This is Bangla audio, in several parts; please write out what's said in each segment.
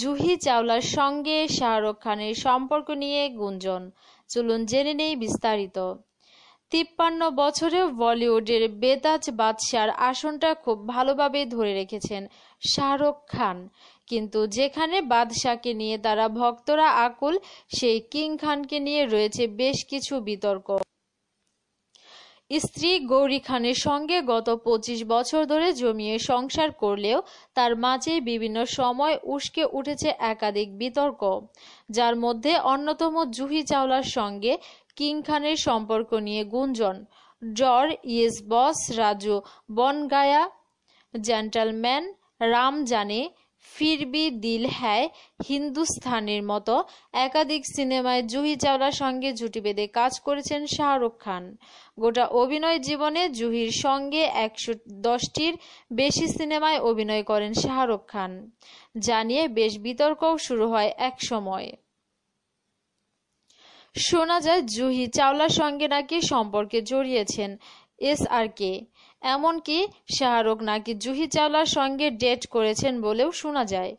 জুহি চাওলার সঙ্গে শাহরুখ খানের সম্পর্ক নিয়ে গুঞ্জন চলুন জেনে নেই বিস্তারিত তিপ্পান্ন বছরে বলিউডের বেতাজ বাদশার আসনটা খুব ভালোভাবে ধরে রেখেছেন শাহরুখ খান কিন্তু যেখানে বাদশাকে নিয়ে তারা ভক্তরা আকুল সেই কিং খানকে নিয়ে রয়েছে বেশ কিছু বিতর্ক স্ত্রী গৌরী খানের সঙ্গে গত পঁচিশ বছর ধরে জমিয়ে সংসার করলেও তার মাঝে বিভিন্ন সময় উস্কে উঠেছে একাধিক বিতর্ক যার মধ্যে অন্যতম জুহি চাওলার সঙ্গে কিং খানের সম্পর্ক নিয়ে গুঞ্জন জর yes boss Raju Ban Gaya gentleman Ram Jaane Phir Bhi দিল হ্যায় হিন্দুস্থানের মতো একাধিক সিনেমায় জুহি চাওলার সঙ্গে জুটি বেঁধে কাজ করেছেন শাহরুখ খান গোটা অভিনয় জীবনে জুহির সঙ্গে একশো দশটির বেশি সিনেমায় অভিনয় করেন শাহরুখ খান জানিয়ে বেশ বিতর্কও শুরু হয় এক সময় শোনা যায় জুহি চাওলার সঙ্গে নাকি সম্পর্কে জড়িয়েছেন এস আর কে এমনকি শাহরুখ নাকি জুহি চাওলার সঙ্গে ডেট করেছেন বলেও শোনা যায়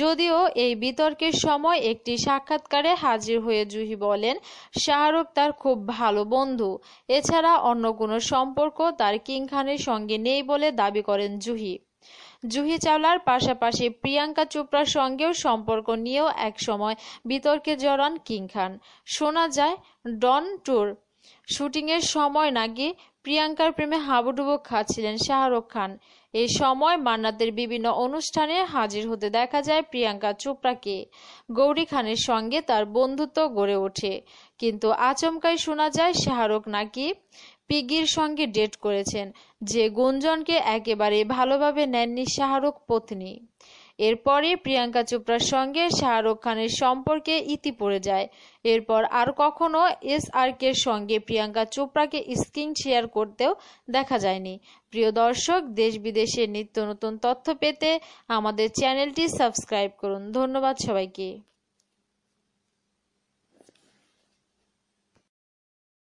যদিও এই বিতর্কের সময় একটি সাক্ষাৎকারে হাজির হয়ে জুহি বলেন শাহরুখ তার খুব ভালো বন্ধু এছাড়া অন্য কোনো সম্পর্ক তার কিং খানের সঙ্গে নেই বলে দাবি করেন জুহি জুহি চাওলার পাশাপাশি প্রিয়াঙ্কা চোপড়ার সঙ্গেও সম্পর্ক নিয়েও একসময় বিতর্কে জড়ান কিং খান শোনা যায় ডন ট্যুর শুটিংয়ের সময় নাকি প্রিয়াঙ্কার প্রেমে হাবুডুবু খাচ্ছিলেন শাহরুখ খান এই সময় মান্নাতের বিভিন্ন অনুষ্ঠানে হাজির হতে দেখা যায় প্রিয়াঙ্কা চোপড়াকে গৌরী খানের সঙ্গে তার বন্ধুত্ব গড়ে ওঠে কিন্তু আচমকাই শোনা যায় শাহরুখ নাকি পিগির সঙ্গে ডেট করেছেন যে গুঞ্জনকে একেবারে ভালোভাবে নেননি শাহরুখ পত্নী এরপরে প্রিয়াঙ্কা চোপড়ার সঙ্গে শাহরুখ খানের সম্পর্কে ইতি পড়ে যায় এরপর আর কখনো এসআরকের সঙ্গে প্রিয়াঙ্কা চোপড়াকে স্ক্রিন শেয়ার করতেও দেখা যায়নি প্রিয় দর্শক দেশ বিদেশের নিত্য নতুন তথ্য পেতে আমাদের চ্যানেলটি সাবস্ক্রাইব করুন ধন্যবাদ সবাইকে